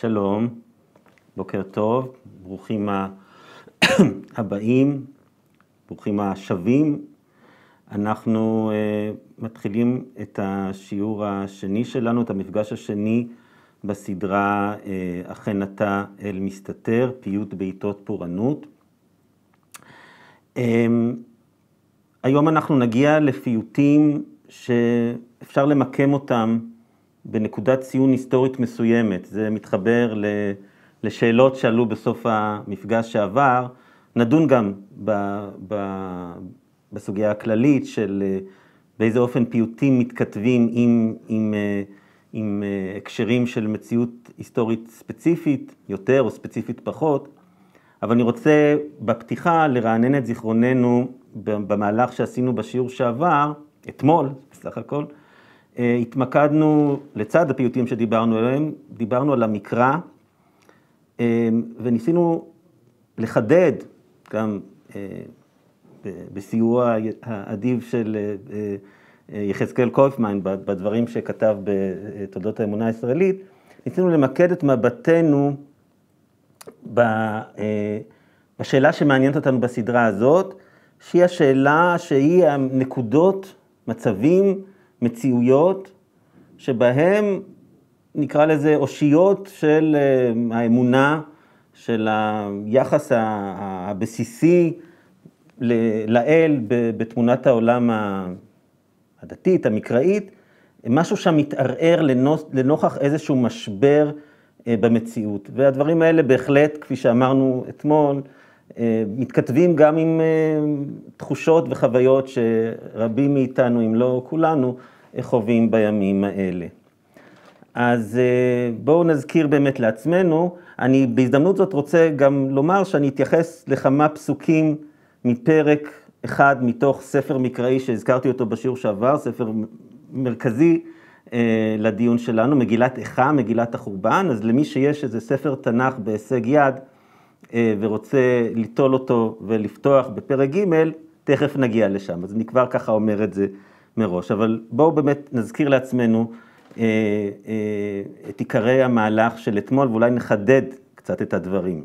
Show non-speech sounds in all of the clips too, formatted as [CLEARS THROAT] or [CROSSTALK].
שלום, בוקר טוב, ברוכים [COUGHS] הבאים, ברוכים השבים. אנחנו uh, מתחילים את השיעור השני שלנו, את המפגש השני בסדרה uh, אכן אתה אל מסתתר, פיוט בעיתות פורענות. Um, היום אנחנו נגיע לפיוטים שאפשר למקם אותם בנקודת ציון היסטורית מסוימת. זה מתחבר לשאלות שעלו בסוף המפגש שעבר. נדון גם ב, ב, בסוגיה הכללית של אה, באיזה אופן פיוטים מתכתבים עם, עם, אה, עם אה, הקשרים של מציאות היסטורית ספציפית, יותר או ספציפית פחות, אבל אני רוצה בפתיחה לרענן את זיכרוננו במהלך שעשינו בשיעור שעבר, אתמול בסך הכל, אה, התמקדנו, לצד הפיוטים שדיברנו עליהם, דיברנו על המקרא, אה, וניסינו לחדד, גם אה, בסיוע האדיב של יחזקאל קויפמן, בדברים שכתב בתולדות האמונה הישראלית, ניסינו למקד את מבטנו בשאלה שמעניינת אותנו בסדרה הזאת, שהיא השאלה שהיא הנקודות, מצבים, מציאויות שבהן נקרא לזה אושיות של אה, האמונה, של היחס הבסיסי לאל בתמונת העולם הדתית, המקראית, משהו שם מתערער לנוכח איזשהו משבר אה, במציאות. והדברים האלה בהחלט, כפי שאמרנו אתמול, אה, מתכתבים גם עם תחושות וחוויות שרבים מאיתנו, אם לא כולנו, חווים בימים האלה. אז אה, בואו נזכיר באמת לעצמנו, אני בהזדמנות זאת רוצה גם לומר שאני אתייחס לכמה פסוקים מפרק אחד מתוך ספר מקראי שהזכרתי אותו בשיעור שעבר, ספר מרכזי אה, לדיון שלנו, מגילת איכה, מגילת החורבן, אז למי שיש איזה ספר תנ"ך בהישג יד אה, ורוצה ליטול אותו ולפתוח בפרק ג', תכף נגיע לשם, אז אני כבר ככה אומר את זה מראש, אבל בואו באמת נזכיר לעצמנו אה, אה, את עיקרי המהלך של אתמול, ואולי נחדד קצת את הדברים.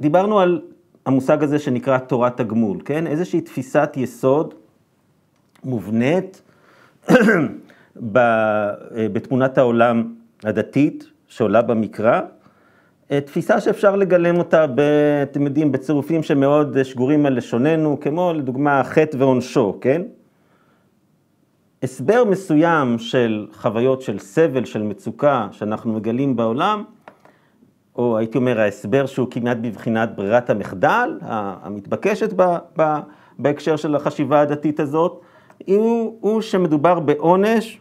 דיברנו על המושג הזה שנקרא תורת הגמול, כן? איזושהי תפיסת יסוד מובנית [CLEARS THROAT] אה, בתמונת העולם הדתית שעולה במקרא, אה, תפיסה שאפשר לגלם אותה, ב, אתם יודעים, בצירופים שמאוד שגורים על לשוננו, כמו לדוגמה חטא ועונשו, כן? הסבר מסוים של חוויות של סבל, של מצוקה, שאנחנו מגלים בעולם, או הייתי אומר ההסבר שהוא כמעט בבחינת ברירת המחדל, המתבקשת ב, ב, בהקשר של החשיבה הדתית הזאת, הוא, הוא שמדובר בעונש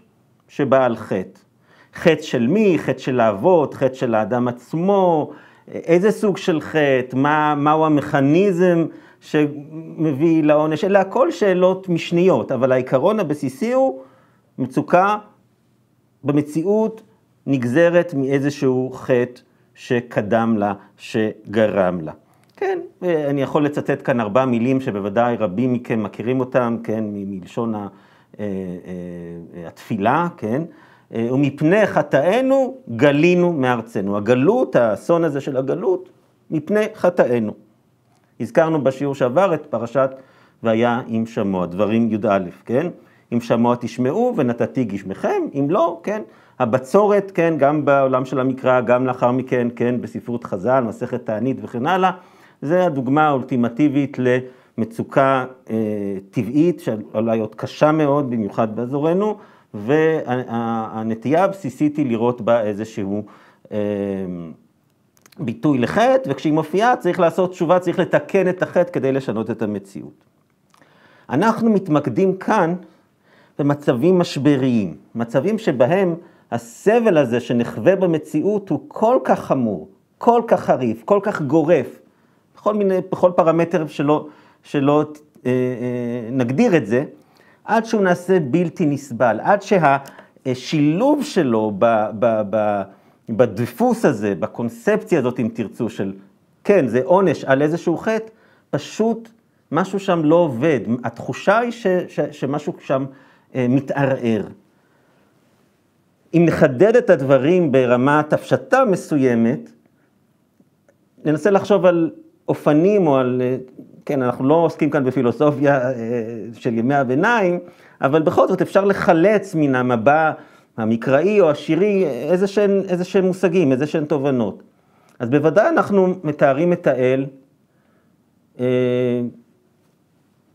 שבא על חטא. חטא של מי, חטא של האבות, חטא של האדם עצמו, איזה סוג של חטא, מה, מהו המכניזם שמביא לעונש, אלה הכל שאלות משניות, אבל העיקרון הבסיסי הוא מצוקה במציאות נגזרת מאיזשהו חטא שקדם לה, שגרם לה. כן, אני יכול לצטט כאן ארבע מילים שבוודאי רבים מכם מכירים אותם, כן, מלשון אה, אה, אה, התפילה, כן. אה, ומפני חטאינו גלינו מארצנו. הגלות, האסון הזה של הגלות, מפני חטאינו. הזכרנו בשיעור שעבר את פרשת והיה עם שמוע, דברים י"א, כן? אם שמוע תשמעו ונתתי גשמכם, אם לא, כן? הבצורת, כן, גם בעולם של המקרא, גם לאחר מכן, כן, בספרות חז"ל, מסכת תענית וכן הלאה, זה הדוגמה האולטימטיבית למצוקה אה, טבעית, שאולי עוד קשה מאוד, במיוחד באזורנו, והנטייה הבסיסית היא לראות בה איזשהו אה, ביטוי לחטא, וכשהיא מופיעה צריך לעשות תשובה, צריך לתקן את החטא כדי לשנות את המציאות. אנחנו מתמקדים כאן במצבים משבריים, מצבים שבהם הסבל הזה שנחווה במציאות הוא כל כך חמור, כל כך חריף, כל כך גורף, בכל, מיני, בכל פרמטר שלא, שלא אה, אה, נגדיר את זה, עד שהוא נעשה בלתי נסבל, עד שהשילוב שלו ב, ב, ב, בדפוס הזה, בקונספציה הזאת, אם תרצו, של כן, זה עונש על איזשהו חטא, פשוט משהו שם לא עובד. התחושה היא ש, ש, שמשהו שם אה, מתערער. אם נחדד את הדברים ברמת הפשטה מסוימת, ננסה לחשוב על אופנים או על אה, כן, אנחנו לא עוסקים כאן בפילוסופיה אה, של ימי הביניים, אבל בכל זאת אפשר לחלץ מן המבע המקראי או השירי איזה שהם, מושגים, איזה שהם תובנות. אז בוודאי אנחנו מתארים את האל, אה,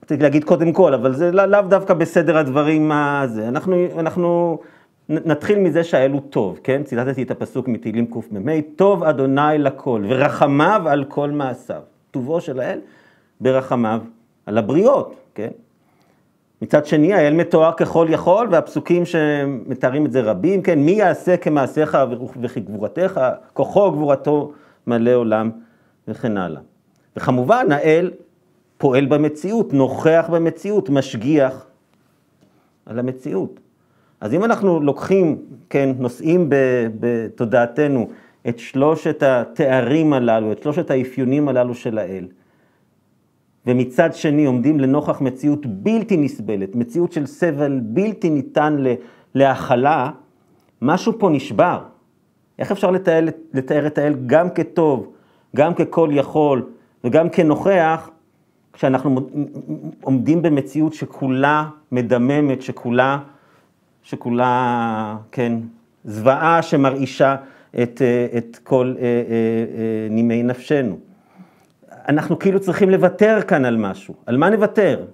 רציתי להגיד קודם כל, אבל זה לא, לאו דווקא בסדר הדברים הזה. אנחנו, אנחנו נתחיל מזה שהאל הוא טוב, כן? ציטטתי את הפסוק מתהילים קמ"ה, טוב אדוני לכל, ורחמיו על כל מעשיו. טובו של האל ברחמיו על הבריות, כן? מצד שני, האל מתואר ככל יכול, והפסוקים שמתארים את זה רבים, כן? מי יעשה כמעשיך וכגבורתך, כוחו וגבורתו מלא עולם וכן הלאה. וכמובן, האל פועל במציאות, נוכח במציאות, משגיח על המציאות. אז אם אנחנו לוקחים, כן, נושאים בתודעתנו את שלושת התארים הללו, את שלושת האפיונים הללו של האל, ומצד שני עומדים לנוכח מציאות בלתי נסבלת, מציאות של סבל בלתי ניתן להכלה, משהו פה נשבר. איך אפשר לתאר, לתאר את האל גם כטוב, גם ככל יכול וגם כנוכח, כשאנחנו עומדים במציאות שכולה מדממת, שכולה, שכולה, כן, זוועה שמרעישה את, אה, את כל אה, אה, נימי נפשנו. אנחנו כאילו צריכים לוותר כאן על משהו. על מה נוותר?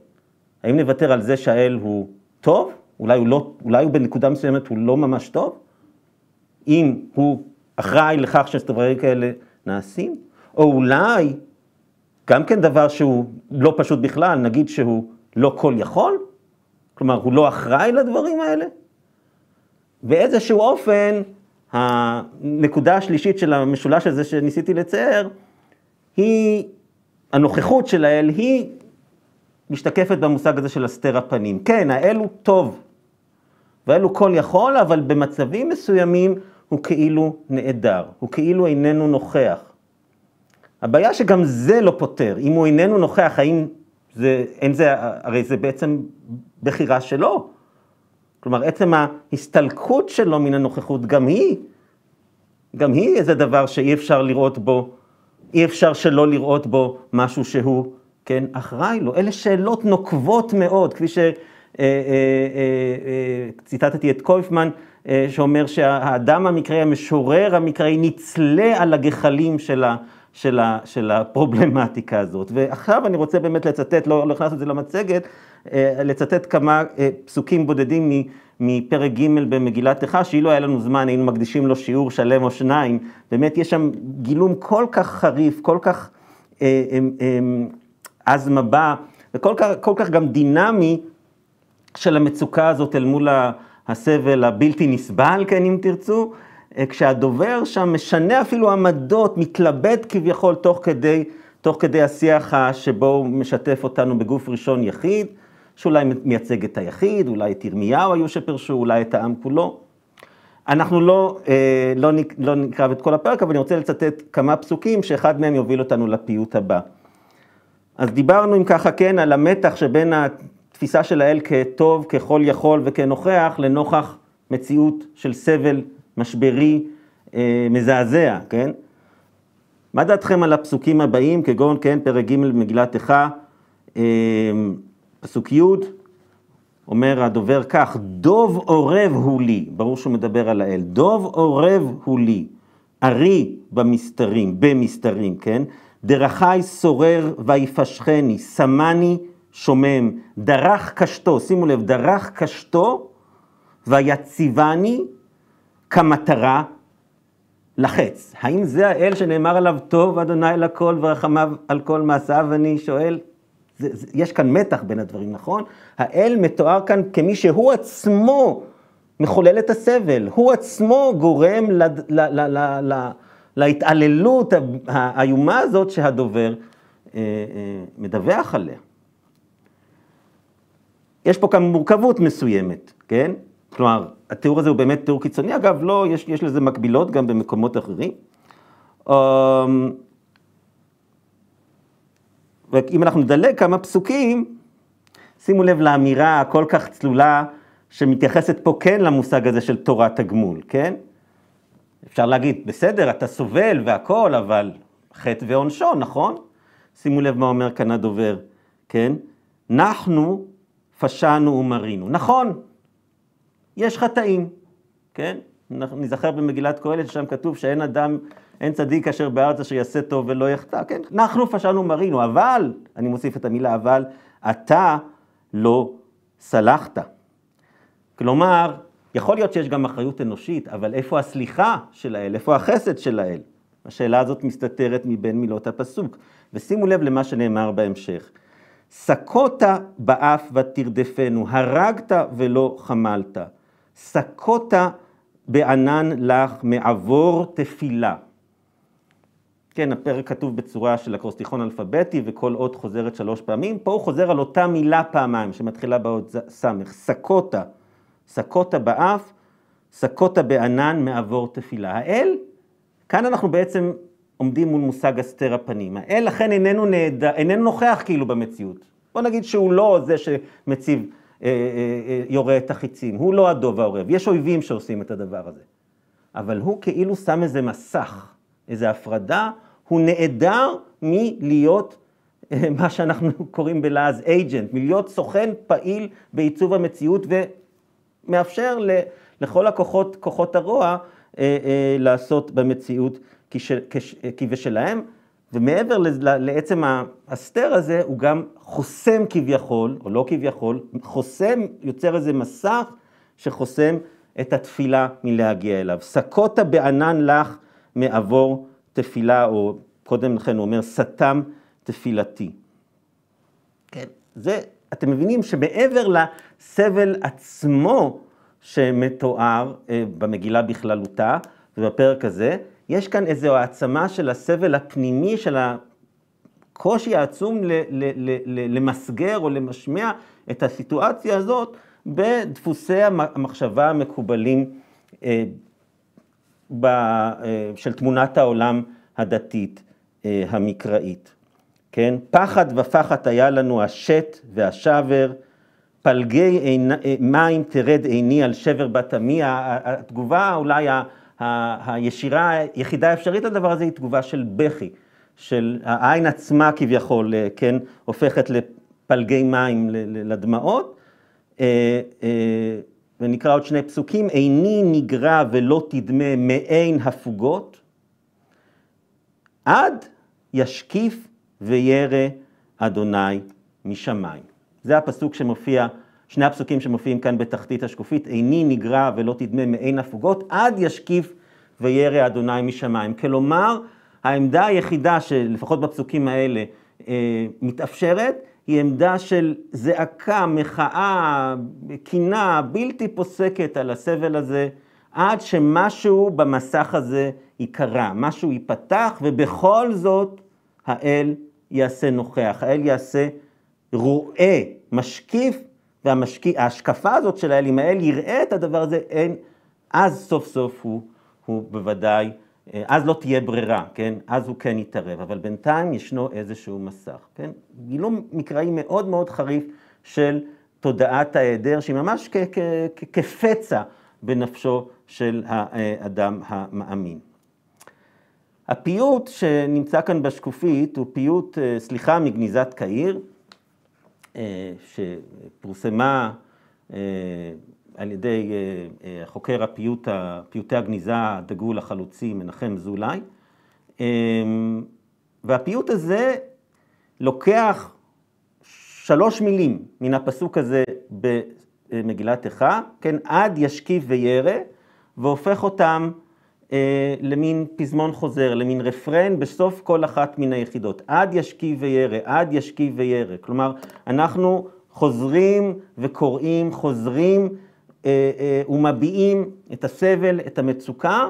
האם נוותר על זה שהאל הוא טוב? אולי הוא, לא, אולי הוא בנקודה מסוימת הוא לא ממש טוב? אם הוא אחראי לכך שדברים כאלה נעשים? או אולי, גם כן דבר שהוא לא פשוט בכלל, נגיד שהוא לא כל יכול? כלומר, הוא לא אחראי לדברים האלה? באיזשהו אופן, הנקודה השלישית של המשולש הזה שניסיתי לצייר, היא הנוכחות של האל היא משתקפת במושג הזה של הסתר הפנים. כן, האל הוא טוב, והאל הוא כל יכול, אבל במצבים מסוימים הוא כאילו נעדר, הוא כאילו איננו נוכח. הבעיה שגם זה לא פותר, אם הוא איננו נוכח, האם זה, אין זה, הרי זה בעצם בחירה שלו. כלומר, עצם ההסתלקות שלו מן הנוכחות, גם היא, גם היא איזה דבר שאי אפשר לראות בו אי אפשר שלא לראות בו משהו שהוא, כן, אחראי לו. אלה שאלות נוקבות מאוד, כפי שציטטתי אה, אה, אה, את קויפמן, שאומר שהאדם המקראי, המשורר המקראי, נצלה על הגחלים של ה... של, ה, של הפרובלמטיקה הזאת. ועכשיו אני רוצה באמת לצטט, לא, לא את זה למצגת, אה, לצטט כמה אה, פסוקים בודדים מפרק ג' במגילת איכה, שאילו היה לנו זמן היינו מקדישים לו שיעור שלם או שניים. באמת יש שם גילום כל כך חריף, כל כך אה, עז מבע, וכל כך, כל כך גם דינמי של המצוקה הזאת אל מול הסבל הבלתי נסבל, כן, אם תרצו. כשהדובר שם משנה אפילו עמדות, מתלבט כביכול תוך כדי, תוך כדי השיח שבו הוא משתף אותנו בגוף ראשון יחיד. שאולי מייצג את היחיד, אולי את ירמיהו היו שפרשו, אולי את העם כולו. אנחנו לא, אה, לא, לא נקרא את כל הפרק, אבל אני רוצה לצטט כמה פסוקים שאחד מהם יוביל אותנו לפיוט הבא. אז דיברנו אם ככה כן על המתח שבין התפיסה של האל כטוב, ככל יכול וכנוכח, לנוכח מציאות של סבל משברי אה, מזעזע, כן? מה דעתכם על הפסוקים הבאים, כגון, כן, פרק ג' במגילת איכה, אה, פסוק י' אומר הדובר כך, דוב אורב הוא לי, ברור שהוא מדבר על האל, דוב אורב הוא לי, ארי במסתרים, במסתרים, כן? דרכי סורר ויפשכני, סמני שומם, דרך קשתו, שימו לב, דרך קשתו ויציבני כמטרה לחץ. האם זה האל שנאמר עליו טוב אדוני לכל ורחמיו על כל מעשיו? אני שואל, זה, זה, יש כאן מתח בין הדברים, נכון? האל מתואר כאן כמי שהוא עצמו מחולל את הסבל, הוא עצמו גורם ל, ל, ל, ל, ל, להתעללות האיומה הזאת שהדובר אה, אה, מדווח עליה. יש פה כאן מורכבות מסוימת, כן? כלומר, התיאור הזה הוא באמת תיאור קיצוני, אגב, לא, יש, יש לזה מקבילות גם במקומות אחרים. אה, ואם אנחנו נדלג כמה פסוקים, שימו לב לאמירה הכל כך צלולה שמתייחסת פה כן למושג הזה של תורת הגמול, כן? אפשר להגיד, בסדר, אתה סובל והכל, אבל חטא ועונשו, נכון? שימו לב מה אומר כאן הדובר, כן? אנחנו פשענו ומרינו. נכון, יש חטאים, כן? נזכר במגילת קהלת, שם כתוב שאין אדם אין צדיק אשר בארץ אשר יעשה טוב ולא יחטא, כן, אנחנו פשענו מרינו, אבל, אני מוסיף את המילה אבל, אתה לא סלחת. כלומר, יכול להיות שיש גם אחריות אנושית, אבל איפה הסליחה של האל? איפה החסד של האל? השאלה הזאת מסתתרת מבין מילות הפסוק. ושימו לב למה שנאמר בהמשך. סקות באף ותרדפנו, הרגת ולא חמלת. סקות בענן לך מעבור תפילה. כן, הפרק כתוב בצורה של אקרוסטיכון אלפביתי וכל אות חוזרת שלוש פעמים. פה הוא חוזר על אותה מילה פעמיים שמתחילה באות סמך, סקוטה. סקוטה באף, סקוטה בענן מעבור תפילה. האל, כאן אנחנו בעצם עומדים מול מושג הסתר הפנים. האל לכן איננו, נעד... איננו נוכח כאילו במציאות. בוא נגיד שהוא לא זה שמציב, אה, אה, אה, יורה את החיצים, הוא לא הדוב העורב. יש אויבים שעושים את הדבר הזה. אבל הוא כאילו שם איזה מסך, איזו הפרדה הוא נעדר מלהיות אה, [LAUGHS] מה שאנחנו קוראים בלעז agent, מלהיות סוכן פעיל בעיצוב המציאות ומאפשר לכל הכוחות, כוחות הרוע, אה, אה, לעשות במציאות כבשלהם. ומעבר לעצם ההסתר הזה, הוא גם חוסם כביכול, או לא כביכול, חוסם, יוצר איזה מסך שחוסם את התפילה מלהגיע אליו. סקוטה בענן לך מעבור תפילה, או קודם לכן הוא אומר, סתם תפילתי. כן, זה, אתם מבינים שמעבר לסבל עצמו שמתואר אה, במגילה בכללותה ובפרק הזה, יש כאן איזו העצמה של הסבל הפנימי, של הקושי העצום ל- ל- ל- למסגר או למשמע את הסיטואציה הזאת בדפוסי המחשבה המקובלים אה, ב, אה, של תמונת העולם הדתית אה, המקראית. כן? פחד ופחת היה לנו השת והשבר, פלגי עיני, אה, מים תרד עיני על שבר בת עמי, התגובה אולי ה, ה, הישירה היחידה האפשרית לדבר הזה היא תגובה של בכי, של העין עצמה כביכול, כן, הופכת לפלגי מים לדמעות. ונקרא עוד שני פסוקים, איני נגרע ולא תדמה מעין הפוגות, עד ישקיף וירא אדוני משמיים. זה הפסוק שמופיע, שני הפסוקים שמופיעים כאן בתחתית השקופית, איני נגרע ולא תדמה מעין הפוגות, עד ישקיף וירא אדוני משמיים. כלומר, העמדה היחידה שלפחות בפסוקים האלה אה, מתאפשרת, היא עמדה של זעקה, מחאה, קינה בלתי פוסקת על הסבל הזה, עד שמשהו במסך הזה ייקרה, משהו ייפתח, ובכל זאת האל יעשה נוכח, האל יעשה רואה, משקיף, וההשקפה הזאת של האל, אם האל יראה את הדבר הזה, אין, אז סוף סוף הוא, הוא בוודאי אה, אז לא תהיה ברירה, כן? אז הוא כן יתערב, אבל בינתיים ישנו איזשהו מסך, כן? גילום מקראי מאוד מאוד חריף של תודעת ההיעדר, שהיא ממש כפצע בנפשו של האדם אה, המאמין. הפיוט שנמצא כאן בשקופית הוא פיוט, אה, סליחה, מגניזת קהיר, שפורסמה על ידי אה, אה, חוקר הפיוט, פיוטי הגניזה הדגול החלוצי מנחם זולאי. אמ, והפיוט הזה לוקח שלוש מילים מן הפסוק הזה במגילת איכה, כן, עד ישכיב וירא, והופך אותם אה, למין פזמון חוזר, למין רפרן בסוף כל אחת מן היחידות. עד ישכיב וירא, עד ישכיב וירא. כלומר, אנחנו חוזרים וקוראים, חוזרים אה, אה, ומביעים את הסבל, את המצוקה,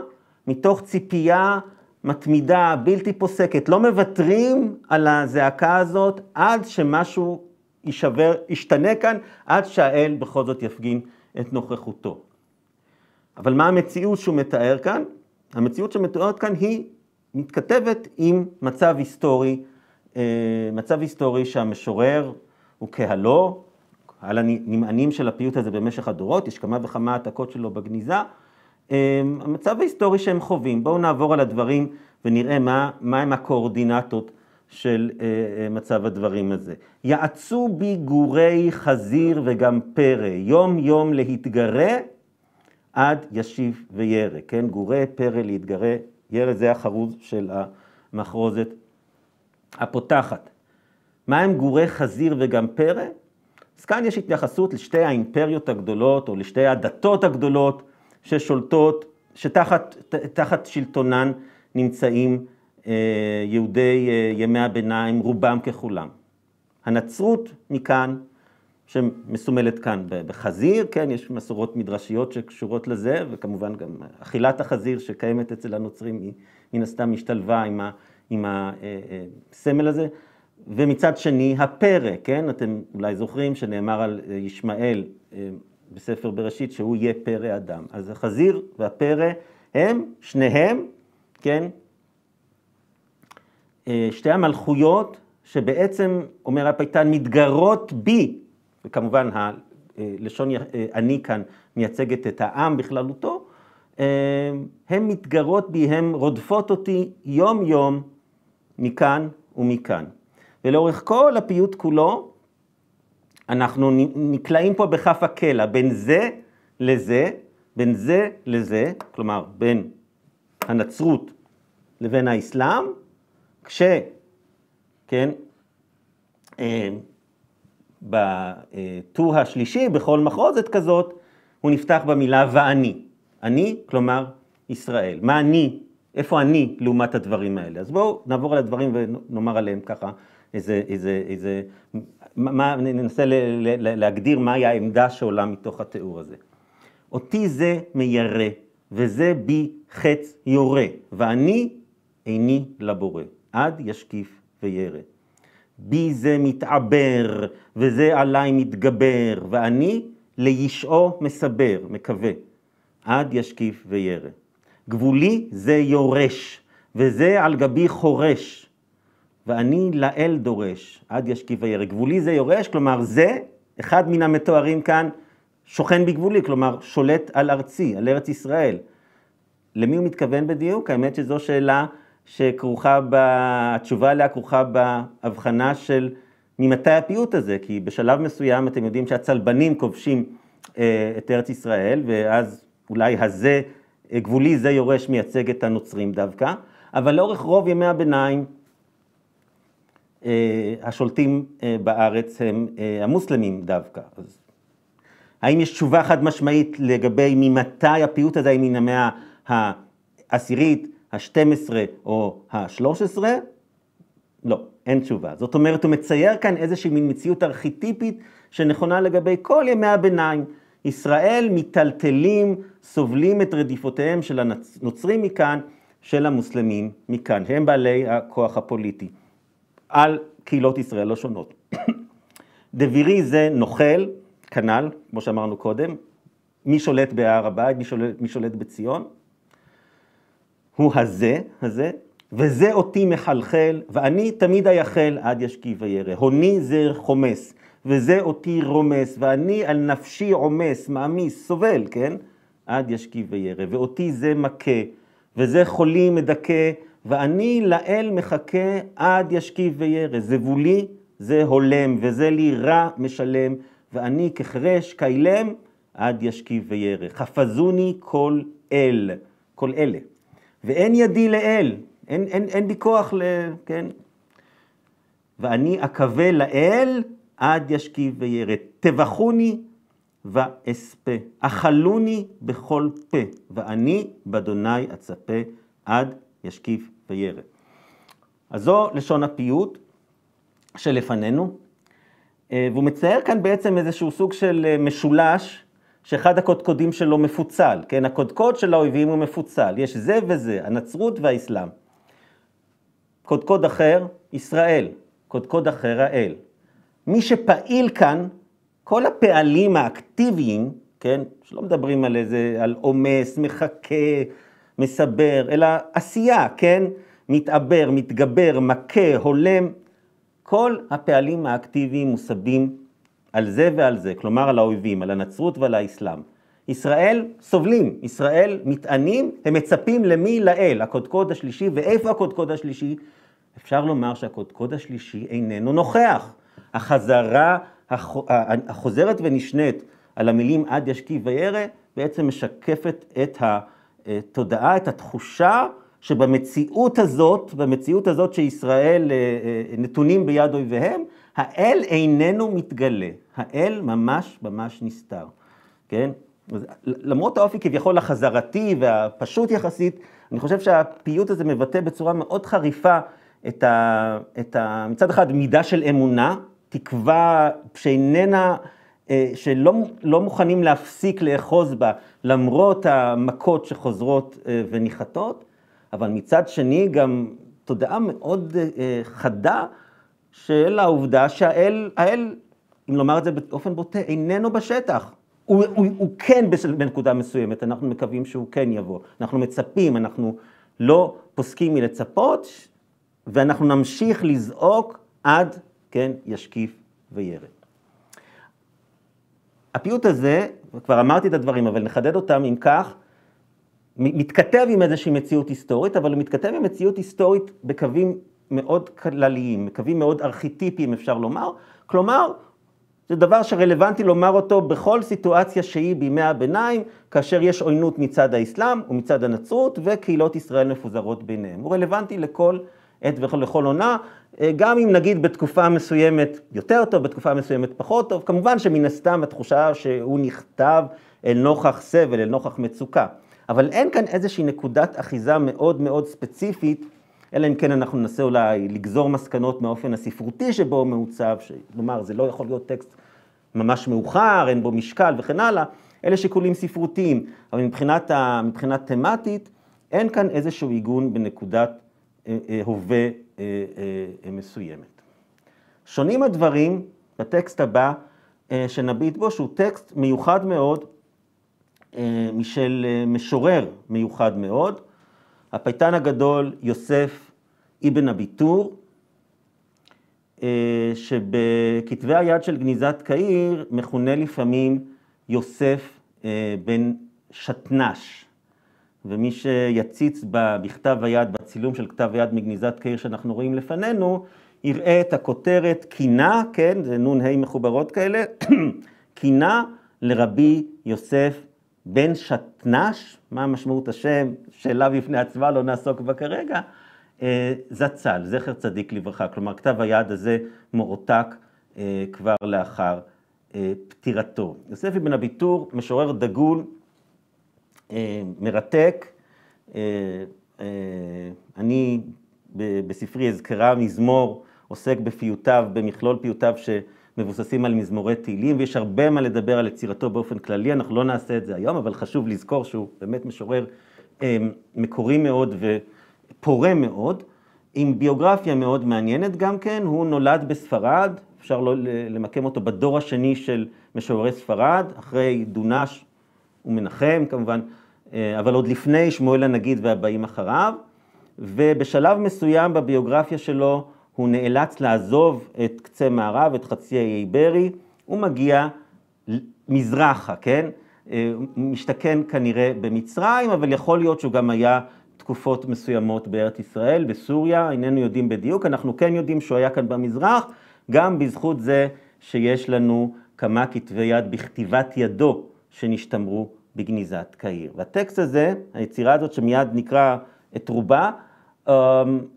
מתוך ציפייה מתמידה, בלתי פוסקת. לא מוותרים על הזעקה הזאת עד שמשהו יישבר, ישתנה כאן, עד שהאל בכל זאת יפגין את נוכחותו. אבל מה המציאות שהוא מתאר כאן? המציאות שמתוארת כאן היא מתכתבת עם מצב היסטורי, אה, מצב היסטורי שהמשורר הוא קהלו, על הנמענים של הפיוט הזה במשך הדורות, יש כמה וכמה העתקות שלו בגניזה. אמ, המצב ההיסטורי שהם חווים, בואו נעבור על הדברים ונראה מה, מה הם הקואורדינטות של אה, אה, מצב הדברים הזה. יעצו בי גורי חזיר וגם פרא, יום יום להתגרה עד ישיב וירא, כן? גורי, פרא, להתגרה, ירא זה החרוז של המחרוזת הפותחת. מה הם גורי חזיר וגם פרא? אז כאן יש התייחסות לשתי האימפריות הגדולות, או לשתי הדתות הגדולות ששולטות, שתחת שלטונן נמצאים אה, יהודי אה, ימי הביניים, רובם ככולם. הנצרות מכאן, שמסומלת כאן בחזיר, כן, יש מסורות מדרשיות שקשורות לזה, וכמובן גם אכילת החזיר שקיימת אצל הנוצרים, היא מן הסתם השתלבה עם הסמל אה, הזה. ומצד שני הפרא, כן? אתם אולי זוכרים שנאמר על אה, ישמעאל אה, בספר בראשית שהוא יהיה פרא אדם. אז החזיר והפרא הם שניהם, כן? אה, שתי המלכויות שבעצם, אומר הפייטן, מתגרות בי, וכמובן הלשון אני כאן מייצגת את העם בכללותו, הן מתגרות בי, הן רודפות אותי יום יום מכאן ומכאן. ולאורך כל הפיוט כולו, אנחנו נקלעים פה בכף הקלע, בין זה לזה, בין זה לזה, כלומר בין הנצרות לבין האסלאם, כש, כן, אה, בטור השלישי, בכל מחרוזת כזאת, הוא נפתח במילה ואני. אני, כלומר ישראל. מה אני, איפה אני לעומת הדברים האלה? אז בואו נעבור על הדברים ונאמר עליהם ככה איזה, איזה, איזה, מה, ננסה ל, ל, ל, להגדיר מהי העמדה שעולה מתוך התיאור הזה. אותי זה מיירא, וזה בי חץ יורה, ואני איני לבורא, עד ישקיף וירא. בי זה מתעבר, וזה עליי מתגבר, ואני לישעו מסבר, מקווה, עד ישקיף וירא. גבולי זה יורש, וזה על גבי חורש, ואני לאל דורש, עד ישכיב הירא. גבולי זה יורש, כלומר זה, אחד מן המתוארים כאן, שוכן בגבולי, כלומר שולט על ארצי, על ארץ ישראל. למי הוא מתכוון בדיוק? האמת שזו שאלה שכרוכה ב... התשובה עליה כרוכה בהבחנה של ממתי הפיוט הזה, כי בשלב מסוים אתם יודעים שהצלבנים כובשים אה, את ארץ ישראל, ואז אולי הזה, אה, גבולי זה יורש מייצג את הנוצרים דווקא, אבל לאורך רוב ימי הביניים אה, השולטים אה, בארץ הם אה, המוסלמים דווקא. אז האם יש תשובה חד משמעית לגבי ממתי הפיוט הזה, אם מן המאה העשירית, השתים עשרה או השלוש עשרה? לא, אין תשובה. זאת אומרת, הוא מצייר כאן איזושהי מין מציאות ארכיטיפית שנכונה לגבי כל ימי הביניים. ישראל מיטלטלים, סובלים את רדיפותיהם של הנוצרים מכאן, של המוסלמים מכאן, שהם בעלי הכוח הפוליטי. על קהילות ישראל השונות. דבירי זה נוכל, כנ"ל, כמו שאמרנו קודם, מי שולט בהר הבית, מי שולט, מי שולט בציון, הוא הזה, הזה, וזה אותי מחלחל, ואני תמיד אייחל עד ישקי וירא. הוני זה חומס, וזה אותי רומס, ואני על נפשי עומס, מעמיס, סובל, כן? עד ישקיב וירא. ואותי זה מכה, וזה חולי מדכא, ואני לאל מחכה עד ישכיב וירא, זבולי זה הולם, וזה לי רע משלם, ואני כחרש כאילם עד ישכיב וירא. חפזוני כל אל, כל אלה. ואין ידי לאל, אין, אין, אין בי כוח, ל, כן? ואני אקווה לאל עד ישכיב וירא. טבחוני ואספה, אכלוני בכל פה, ואני באדוני אצפה עד ישכיב וירא. אז זו לשון הפיוט שלפנינו, אה, והוא מצייר כאן בעצם איזשהו סוג של אה, משולש, שאחד הקודקודים שלו מפוצל, כן? הקודקוד של האויבים הוא מפוצל, יש זה וזה, הנצרות והאסלאם. קודקוד אחר, ישראל, קודקוד אחר, האל. מי שפעיל כאן, כל הפעלים האקטיביים, כן, שלא מדברים על איזה, על עומס, מחכה, מסבר, אלא עשייה, כן? מתעבר, מתגבר, מכה, הולם. כל הפעלים האקטיביים מוסבים על זה ועל זה, כלומר על האויבים, על הנצרות ועל האסלאם. ישראל סובלים, ישראל מתענים, הם מצפים למי? לאל, הקודקוד השלישי, ואיפה הקודקוד השלישי? אפשר לומר שהקודקוד השלישי איננו נוכח. החזרה החוזרת ונשנית על המילים עד ישכיב וירא בעצם משקפת את ה... התודעה, את התחושה שבמציאות הזאת, במציאות הזאת שישראל אה, אה, נתונים ביד אויביהם, האל איננו מתגלה, האל ממש ממש נסתר, כן? למרות האופי כביכול החזרתי והפשוט יחסית, אני חושב שהפיוט הזה מבטא בצורה מאוד חריפה את ה... את ה מצד אחד מידה של אמונה, תקווה שאיננה אה, שלא לא מוכנים להפסיק לאחוז בה למרות המכות שחוזרות אה, וניחתות, אבל מצד שני גם תודעה מאוד אה, חדה של העובדה שהאל, האל, אם לומר את זה באופן בוטה, איננו בשטח. הוא, הוא, הוא כן בנקודה מסוימת, אנחנו מקווים שהוא כן יבוא. אנחנו מצפים, אנחנו לא פוסקים מלצפות, ואנחנו נמשיך לזעוק עד, כן, ישקיף וירד. הפיוט הזה, כבר אמרתי את הדברים, אבל נחדד אותם אם כך, מתכתב עם איזושהי מציאות היסטורית, אבל הוא מתכתב עם מציאות היסטורית בקווים מאוד כלליים, בקווים מאוד ארכיטיפיים אפשר לומר, כלומר, זה דבר שרלוונטי לומר אותו בכל סיטואציה שהיא בימי הביניים, כאשר יש עוינות מצד האסלאם ומצד הנצרות וקהילות ישראל מפוזרות ביניהם. הוא רלוונטי לכל עת ולכל עונה, אה, גם אם נגיד בתקופה מסוימת יותר טוב, בתקופה מסוימת פחות טוב, כמובן שמן הסתם התחושה שהוא נכתב אל נוכח סבל, אל נוכח מצוקה. אבל אין כאן איזושהי נקודת אחיזה מאוד מאוד ספציפית, אלא אם כן אנחנו ננסה אולי לגזור מסקנות מהאופן הספרותי שבו הוא מעוצב, כלומר זה לא יכול להיות טקסט ממש מאוחר, אין בו משקל וכן הלאה, אלה שיקולים ספרותיים, אבל מבחינת, מבחינת תמטית, אין כאן איזשהו עיגון בנקודת אה, אה, הווה אה, מסוימת. שונים הדברים בטקסט הבא שנביט בו, שהוא טקסט מיוחד מאוד משל משורר מיוחד מאוד, הפייטן הגדול יוסף אבן הביטור, שבכתבי היד של גניזת קהיר מכונה לפעמים יוסף בן שתנ"ש. ומי שיציץ בכתב היד, בצילום של כתב היד מגניזת קיר שאנחנו רואים לפנינו, יראה את הכותרת קינה, כן, זה נ"ה מחוברות כאלה, [CLEARS THROAT] קינה לרבי יוסף בן שטנש, מה משמעות השם, שאלה בפני עצמה, לא נעסוק בה כרגע, אה, זצ"ל, זכר צדיק לברכה. כלומר, כתב היד הזה מועתק אה, כבר לאחר אה, פטירתו. יוסף אבן אביטור, משורר דגול, אה, מרתק. אה, אה, אני בספרי אזכרה מזמור, עוסק בפיוטיו, במכלול פיוטיו שמבוססים על מזמורי תהילים, ויש הרבה מה לדבר על יצירתו באופן כללי, אנחנו לא נעשה את זה היום, אבל חשוב לזכור שהוא באמת משורר מקורי מאוד ופורה מאוד, עם ביוגרפיה מאוד מעניינת גם כן, הוא נולד בספרד, אפשר לא למקם אותו בדור השני של משוררי ספרד, אחרי דונש ומנחם כמובן, אה, אבל עוד לפני שמואל הנגיד והבאים אחריו, ובשלב מסוים בביוגרפיה שלו הוא נאלץ לעזוב את קצה מערב, את חצי האי ברי, הוא מגיע מזרחה, כן? אה, משתכן כנראה במצרים, אבל יכול להיות שהוא גם היה תקופות מסוימות בארץ ישראל, בסוריה, איננו יודעים בדיוק, אנחנו כן יודעים שהוא היה כאן במזרח, גם בזכות זה שיש לנו כמה כתבי יד בכתיבת ידו שנשתמרו בגניזת קהיר. והטקסט הזה, היצירה הזאת שמיד נקרא את רובה, אמ,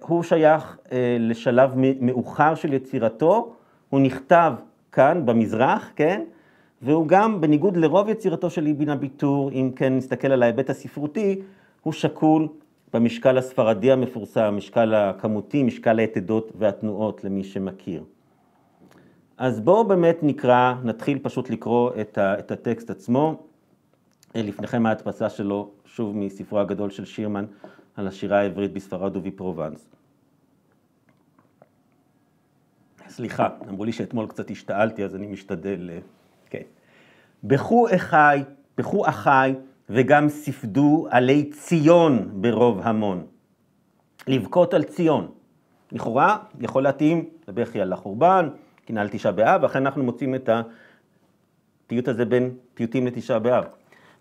הוא שייך אה, לשלב מאוחר של יצירתו, הוא נכתב כאן במזרח, כן? והוא גם, בניגוד לרוב יצירתו של אבן הביטור, אם כן נסתכל על ההיבט הספרותי, הוא שקול במשקל הספרדי המפורסם, המשקל הכמותי, משקל היתדות והתנועות למי שמכיר. אז בואו באמת נקרא, נתחיל פשוט לקרוא את, ה, את הטקסט עצמו. אה, לפניכם ההדפסה שלו, שוב מספרו הגדול של שירמן, על השירה העברית בספרד ובפרובנס. סליחה, אמרו לי שאתמול קצת השתעלתי, אז אני משתדל... אה, כן. בכו אחי, בכו אחי, וגם ספדו עלי ציון ברוב המון. לבכות על ציון. לכאורה, יכול להתאים לבכי על החורבן, קינה על תשעה באב, ואכן אנחנו מוצאים את הפיוט הזה בין פיוטים לתשעה באב.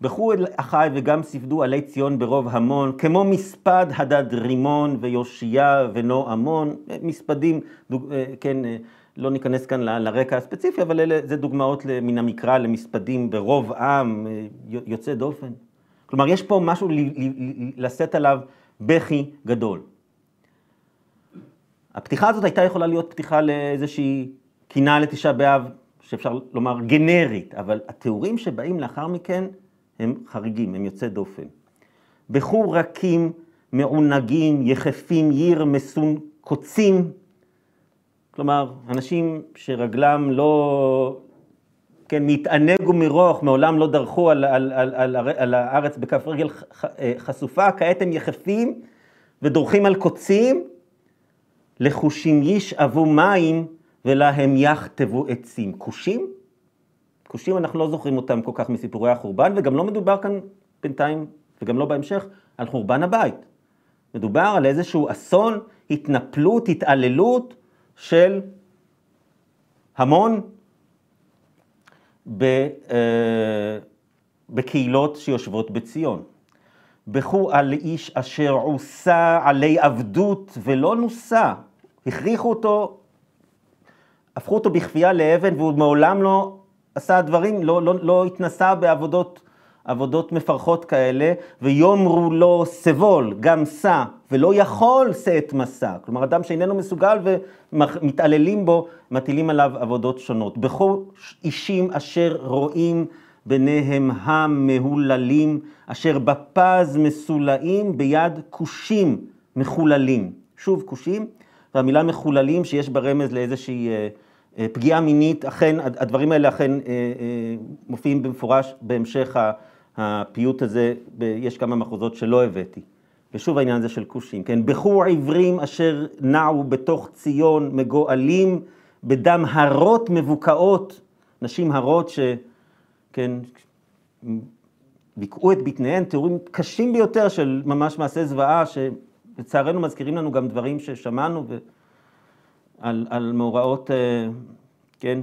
בכו אל אחי וגם ספדו עלי ציון ברוב המון, כמו מספד הדד רימון ויושיה ונו המון, מספדים, דוג, אה, כן, אה, לא ניכנס כאן ל, לרקע הספציפי, אבל אלה, זה דוגמאות מן המקרא למספדים ברוב עם, אה, יוצא דופן. כלומר, יש פה משהו ל, ל, לשאת עליו בכי גדול. הפתיחה הזאת הייתה יכולה להיות פתיחה לאיזושהי קינה לתשעה באב, שאפשר לומר גנרית, אבל התיאורים שבאים לאחר מכן הם חריגים, הם יוצאי דופן. בחור רכים, מעונגים, יחפים, ייר, מסון, קוצים, כלומר, אנשים שרגלם לא, כן, מתענגו מרוח, מעולם לא דרכו על, על, על, על, על הארץ בכף רגל אה, חשופה, כעת הם יחפים ודורכים על קוצים, לחושים איש אבו מים ולהם יכתבו עצים. כושים? כושים אנחנו לא זוכרים אותם כל כך מסיפורי החורבן, וגם לא מדובר כאן בינתיים, וגם לא בהמשך, על חורבן הבית. מדובר על איזשהו אסון, התנפלות, התעללות של המון ב, אה, בקהילות שיושבות בציון. בכו על איש אשר עושה עלי עבדות ולא נוסה, הכריחו אותו הפכו אותו בכפייה לאבן, והוא מעולם לא עשה דברים, לא, לא, לא התנסה בעבודות עבודות מפרכות כאלה, ויאמרו לו סבול, גם סע, ולא יכול שאת מסע. כלומר, אדם שאיננו מסוגל ומתעללים בו, מטילים עליו עבודות שונות. בכל אישים אשר רואים ביניהם המהוללים, אשר בפז מסולאים, ביד כושים מחוללים. שוב, כושים, והמילה מחוללים שיש בה רמז לאיזושהי... אה, אה, פגיעה מינית, אכן, הדברים האלה אכן אה, אה, מופיעים במפורש בהמשך הפיוט הזה, יש כמה מחוזות שלא הבאתי. ושוב העניין הזה של כושים, כן? בכו עברים אשר נעו בתוך ציון מגואלים בדם הרות מבוקעות, נשים הרות ש... כן, ביקעו את בטניהן, תיאורים קשים ביותר של ממש מעשה זוועה, שלצערנו מזכירים לנו גם דברים ששמענו ו... על, על מאורעות, אה, כן,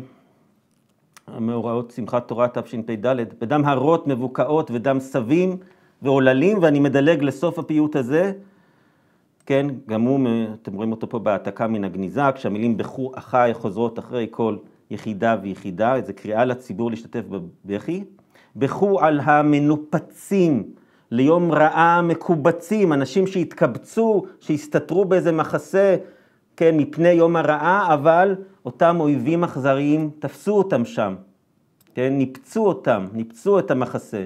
מאורעות שמחת תורה תשפ"ד, בדם הרות מבוקעות ודם סבים ועוללים, ואני מדלג לסוף הפיוט הזה, כן, גם הוא, אתם רואים אותו פה בהעתקה מן הגניזה, כשהמילים בכו אחי חוזרות אחרי כל יחידה ויחידה, איזו קריאה לציבור להשתתף בבכי. בכו על המנופצים, ליום רעה מקובצים, אנשים שהתקבצו, שהסתתרו באיזה מחסה, כן, מפני יום הרעה, אבל אותם אויבים אכזריים תפסו אותם שם, כן, ניפצו אותם, ניפצו את המחסה.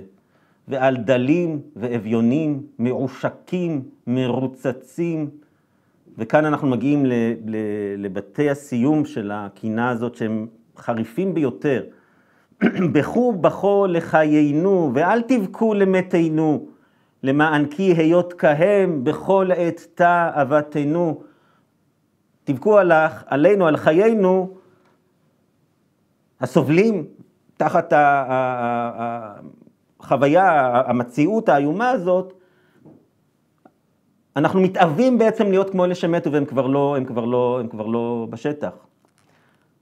ועל דלים ואביונים, מעושקים, מרוצצים. וכאן אנחנו מגיעים לבתי הסיום של הקינה הזאת, שהם חריפים ביותר. [CLEARS THROAT] בכו בכו לחיינו, ואל תבכו למתינו, למען כי היות כהם בכל עת תא אבתנו. תבכו עלך, עלינו, על חיינו, הסובלים תחת החוויה, המציאות האיומה הזאת, אנחנו מתאווים בעצם להיות כמו אלה שמתו והם כבר לא, הם כבר לא, הם כבר לא בשטח.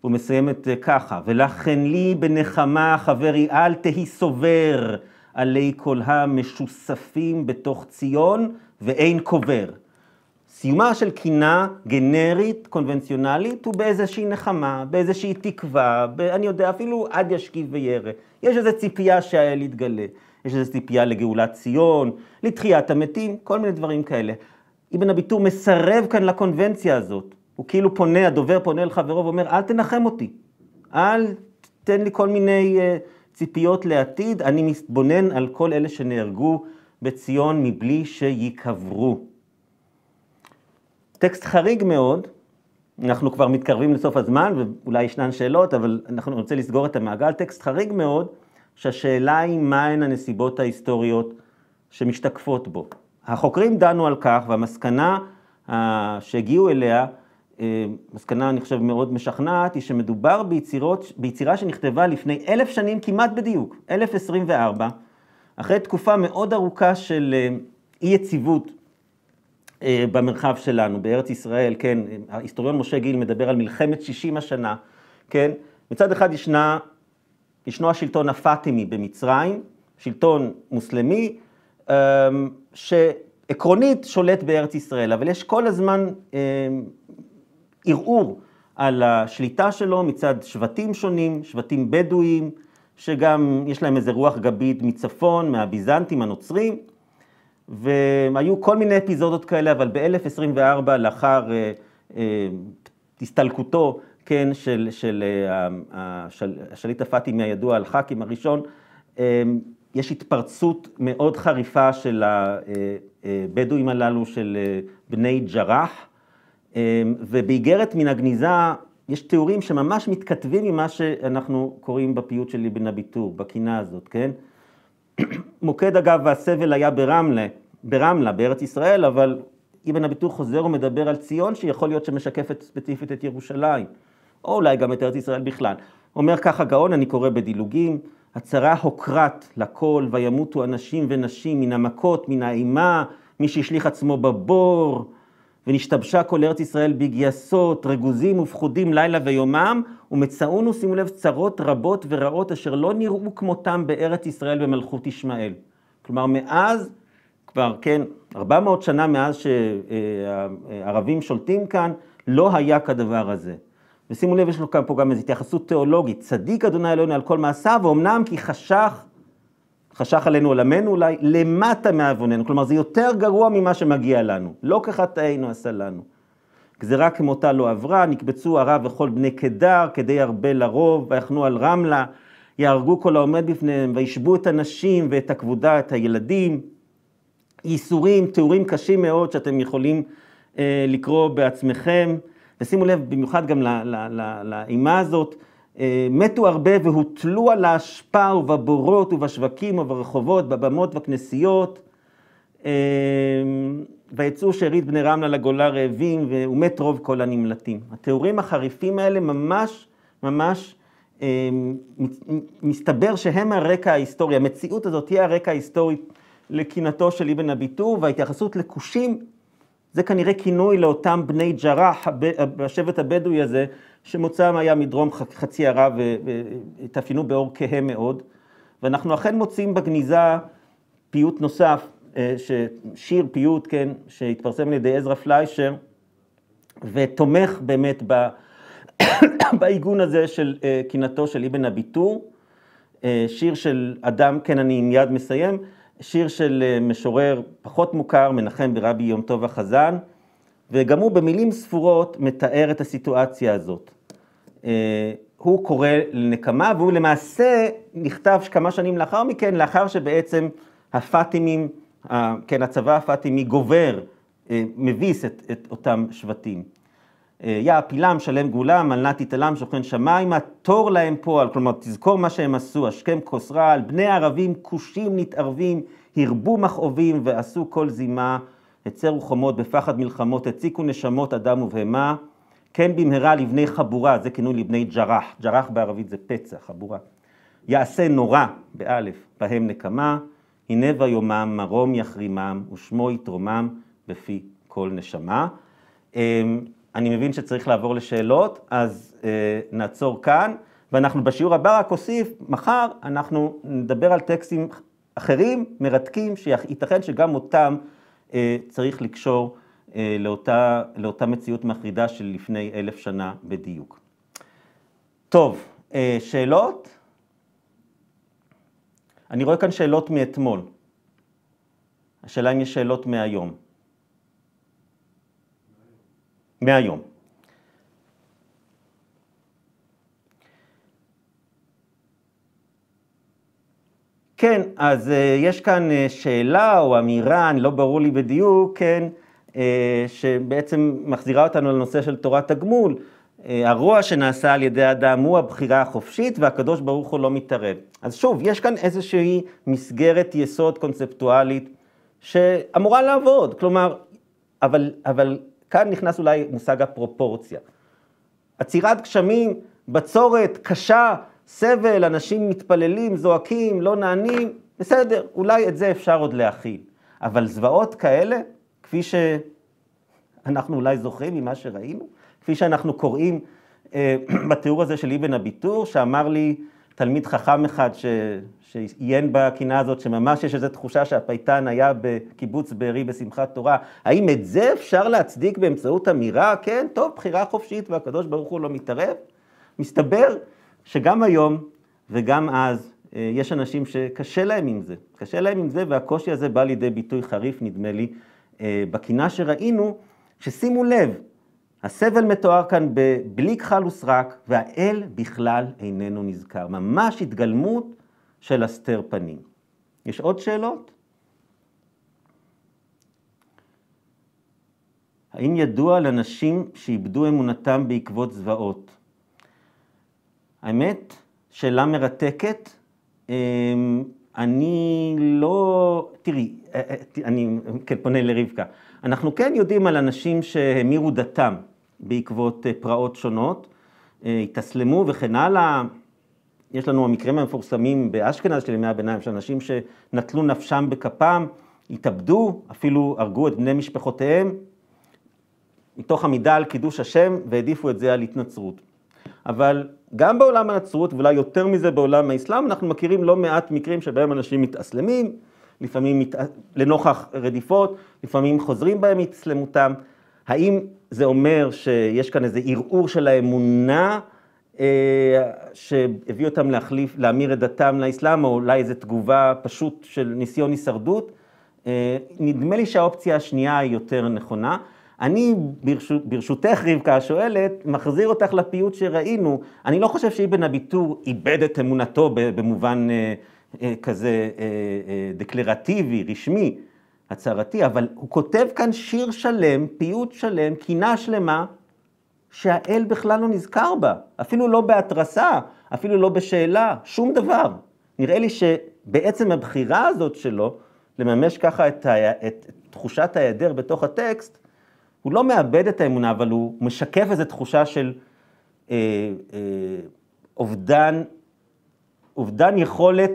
הוא מסיים את אה, ככה, ולכן לי בנחמה חברי אל תהי סובר עלי כל המשוספים בתוך ציון ואין קובר. סיומה של קינה גנרית, קונבנציונלית, הוא באיזושהי נחמה, באיזושהי תקווה, ב- אני יודע, אפילו עד ישכיב וירא. יש איזו ציפייה שהאל יתגלה, יש איזו ציפייה לגאולת ציון, לתחיית המתים, כל מיני דברים כאלה. אבן הביטור מסרב כאן לקונבנציה הזאת. הוא כאילו פונה, הדובר פונה אל חברו ואומר, אל תנחם אותי, אל תן לי כל מיני uh, ציפיות לעתיד, אני מתבונן על כל אלה שנהרגו בציון מבלי שיקברו. טקסט חריג מאוד, אנחנו כבר מתקרבים לסוף הזמן ואולי ישנן שאלות, אבל אנחנו רוצה לסגור את המעגל. טקסט חריג מאוד, שהשאלה היא מהן הנסיבות ההיסטוריות שמשתקפות בו. החוקרים דנו על כך והמסקנה אה, שהגיעו אליה, אה, מסקנה אני חושב מאוד משכנעת, היא שמדובר ביצירות, ביצירה שנכתבה לפני אלף שנים כמעט בדיוק, 1024, אחרי תקופה מאוד ארוכה של אה, אי יציבות אה, במרחב שלנו, בארץ ישראל, כן, ההיסטוריון משה גיל מדבר על מלחמת 60 השנה, כן, מצד אחד ישנה, ישנו השלטון הפאטימי במצרים, שלטון מוסלמי, אמ, שעקרונית שולט בארץ ישראל, אבל יש כל הזמן אמ, ערעור על השליטה שלו מצד שבטים שונים, שבטים בדואיים, שגם יש להם איזה רוח גבית מצפון, מהביזנטים, הנוצרים, והיו כל מיני אפיזודות כאלה, אבל ב-1024, לאחר אה, אה, הסתלקותו, כן, של, של אה, השליט הפאטימי הידוע על ח"כים הראשון, יש התפרצות מאוד חריפה של הבדואים הללו, של בני ג'רח, ובאיגרת מן הגניזה יש תיאורים שממש מתכתבים עם מה שאנחנו קוראים בפיוט של אבן הביטור, בקינה הזאת, כן? מוקד אגב הסבל היה ברמלה, ברמלה, בארץ ישראל, אבל אבן הביטור חוזר ומדבר על ציון שיכול להיות שמשקפת ספציפית את ירושלים, או אולי גם את ארץ ישראל בכלל. אומר ככה גאון, אני קורא בדילוגים, הצרה הוקרת לכל וימותו אנשים ונשים מן המכות, מן האימה, מי שהשליך עצמו בבור, ונשתבשה כל ארץ ישראל בגייסות, רגוזים ופחודים לילה ויומם, ומצאונו, שימו לב, צרות רבות ורעות אשר לא נראו כמותם בארץ ישראל במלכות ישמעאל. כלומר, מאז, כבר, כן, 400 שנה מאז שהערבים אה, אה, שולטים כאן, לא היה כדבר הזה. ושימו לב, יש לו כאן פה גם איזו התייחסות תיאולוגית. צדיק אדוני אלוהינו על כל מעשיו, ואומנם כי חשך, חשך עלינו עולמנו אולי, למטה מעווננו. כלומר, זה יותר גרוע ממה שמגיע לנו. לא כחטאינו עשה לנו. גזירה כמותה לא עברה, נקבצו ערב וכל בני קדר, כדי הרבה לרוב, ויחנו על רמלה, יהרגו כל העומד בפניהם, וישבו את הנשים ואת הכבודה, את הילדים. ייסורים, תיאורים קשים מאוד שאתם יכולים אה, לקרוא בעצמכם. ושימו לב במיוחד גם לאימה הזאת, אה, מתו הרבה והוטלו על האשפה ובבורות ובשווקים וברחובות, בבמות וכנסיות. אה, ויצאו שארית בני רמלה לגולה רעבים ומת רוב כל הנמלטים. התיאורים החריפים האלה ממש ממש אה, מסתבר שהם הרקע ההיסטורי, המציאות הזאת היא הרקע ההיסטורי לקינתו של אבן הביטור וההתייחסות לכושים זה כנראה כינוי לאותם בני ג'רח, השבט הבדואי הזה, שמוצאם היה מדרום חצי ערב והתאפיינו באור כהה מאוד. ואנחנו אכן מוצאים בגניזה פיוט נוסף אה, שיר, פיוט, כן, שהתפרסם על ידי עזרא פליישר, ותומך באמת ב... [COUGHS] בעיגון הזה של אה, קינתו של אבן הביטור, אה, שיר של אדם, כן, אני מיד מסיים, שיר של משורר פחות מוכר, מנחם ברבי יום טוב החזן, וגם הוא במילים ספורות מתאר את הסיטואציה הזאת. הוא קורא לנקמה, והוא למעשה נכתב כמה שנים לאחר מכן, לאחר שבעצם הפאטימים כן, הצבא הפאטימי גובר, אה, מביס את, את אותם שבטים. אה, יא עפילם, שלם גולם, על מלנת יתלם, שוכן שמיימה, תור להם פועל. כלומר, תזכור מה שהם עשו, השכם כוסרל, בני ערבים, כושים נתערבים, הרבו מכאובים ועשו כל זימה, הצרו חומות בפחד מלחמות, הציקו נשמות אדם ובהמה. כן במהרה לבני חבורה, זה כינוי לבני ג'רח, ג'רח בערבית זה פצע, חבורה. יעשה נורא, באלף, בהם נקמה. הנה ויומם, מרום יחרימם, ושמו יתרומם בפי כל נשמה. אה, אני מבין שצריך לעבור לשאלות, אז אה, נעצור כאן, ואנחנו בשיעור הבא רק אוסיף, מחר אנחנו נדבר על טקסטים אחרים, מרתקים, שייתכן שגם אותם אה, צריך לקשור לאותה, לאותה מציאות מחרידה של לפני אלף שנה בדיוק. טוב, שאלות? אני רואה כאן שאלות מאתמול. השאלה אם יש שאלות מהיום. מהיום. כן, אז אה, יש כאן אה, שאלה או אמירה, אני לא ברור לי בדיוק, כן, אה, שבעצם מחזירה אותנו לנושא של תורת הגמול. אה, הרוע שנעשה על ידי אדם הוא הבחירה החופשית והקדוש ברוך הוא לא מתערב. אז שוב, יש כאן איזושהי מסגרת יסוד קונספטואלית שאמורה לעבוד, כלומר, אבל, אבל כאן נכנס אולי מושג הפרופורציה. עצירת גשמים, בצורת, קשה, סבל, אנשים מתפללים, זועקים, לא נענים, בסדר, אולי את זה אפשר עוד להכיל. אבל זוועות כאלה, כפי שאנחנו אולי זוכרים ממה שראינו, כפי שאנחנו קוראים אה, [CLEARS THROAT] בתיאור הזה של אבן הביטור, שאמר לי תלמיד חכם אחד ש... שעיין בקינה הזאת, שממש יש איזו תחושה שהפייטן היה בקיבוץ בארי בשמחת תורה. האם את זה אפשר להצדיק באמצעות אמירה, כן, טוב, בחירה חופשית והקדוש ברוך הוא לא מתערב? מסתבר שגם היום וגם אז אה, יש אנשים שקשה להם עם זה. קשה להם עם זה, והקושי הזה בא לידי ביטוי חריף, נדמה לי, אה, בקינה שראינו, ששימו לב, הסבל מתואר כאן בלי כחל וסרק, והאל בכלל איננו נזכר. ממש התגלמות של הסתר פנים. יש עוד שאלות? האם ידוע על אנשים שאיבדו אמונתם בעקבות זוועות? האמת, שאלה מרתקת. אמ, אני לא, אה, אה, תראי, אני כן פונה לרבקה. אנחנו כן יודעים על אנשים שהמירו דתם, בעקבות אה, פרעות שונות, אה, התאסלמו וכן הלאה. יש לנו המקרים המפורסמים באשכנז של ימי הביניים, שאנשים שנטלו נפשם בכפם, התאבדו, אפילו הרגו את בני משפחותיהם, מתוך עמידה על קידוש השם, והעדיפו את זה על התנצרות. אבל גם בעולם הנצרות, ואולי יותר מזה בעולם האסלאם, אנחנו מכירים לא מעט מקרים שבהם אנשים מתאסלמים, לפעמים מת... לנוכח רדיפות, לפעמים חוזרים בהם מתאסלמותם. האם זה אומר שיש כאן איזה ערעור של האמונה אה, שהביא אותם להחליף, להמיר את דתם לאסלאם, או אולי איזו תגובה פשוט של ניסיון הישרדות? אה, נדמה לי שהאופציה השנייה היא יותר נכונה. אני, ברשות, ברשותך, רבקה השואלת, מחזיר אותך לפיוט שראינו. אני לא חושב שאיבן הביטור איבד את אמונתו במובן אה, אה, כזה אה, אה, דקלרטיבי, רשמי. הצהרתי, אבל הוא כותב כאן שיר שלם, פיוט שלם, קינה שלמה, שהאל בכלל לא נזכר בה, אפילו לא בהתרסה, אפילו לא בשאלה, שום דבר. נראה לי שבעצם הבחירה הזאת שלו, לממש ככה את, ה... את תחושת ההיעדר בתוך הטקסט, הוא לא מאבד את האמונה, אבל הוא משקף איזו תחושה של אה, אה, אובדן, אובדן יכולת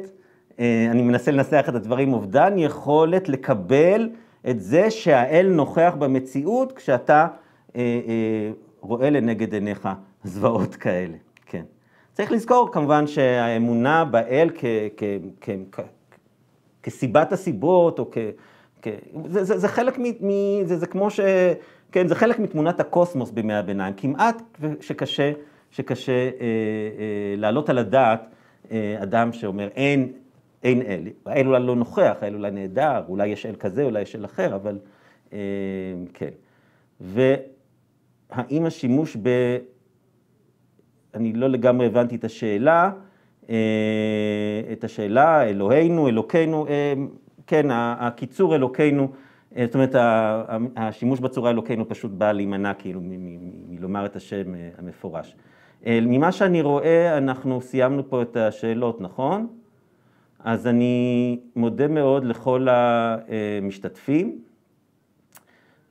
אה, אני מנסה לנסח את הדברים, אובדן יכולת לקבל את זה שהאל נוכח במציאות כשאתה אה, אה, רואה לנגד עיניך זוועות כאלה, כן. צריך לזכור כמובן שהאמונה באל כ, כ, כ, כ, כסיבת הסיבות, או כ זה, זה, זה חלק מ... מ זה, זה כמו ש... כן, זה חלק מתמונת הקוסמוס בימי הביניים. כמעט שקשה, שקשה אה, אה, להעלות על הדעת אה, אדם שאומר, אין, אין אל. האל אולי לא נוכח, האל אולי נהדר, אולי יש אל כזה, אולי יש אל אחר, אבל אה, כן. והאם השימוש ב... אני לא לגמרי הבנתי את השאלה, אה, את השאלה, אלוהינו, אלוקינו, אה, כן, הקיצור אלוקינו, אה, זאת אומרת, השימוש בצורה אלוקינו פשוט בא להימנע כאילו מלומר את השם אה, המפורש. אה, ממה שאני רואה, אנחנו סיימנו פה את השאלות, נכון? אז אני מודה מאוד לכל המשתתפים,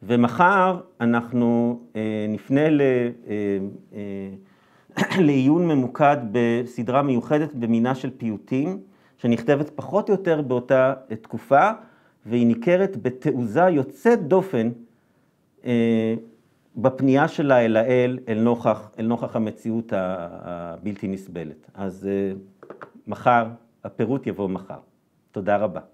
ומחר אנחנו אה, נפנה ל... אה, אה, [CLEARS THROAT] לעיון ממוקד בסדרה מיוחדת במינה של פיוטים, שנכתבת פחות או יותר באותה תקופה, והיא ניכרת בתעוזה יוצאת דופן בפנייה שלה אל האל, אל נוכח, אל נוכח המציאות הבלתי נסבלת. אז מחר הפירוט יבוא מחר. תודה רבה.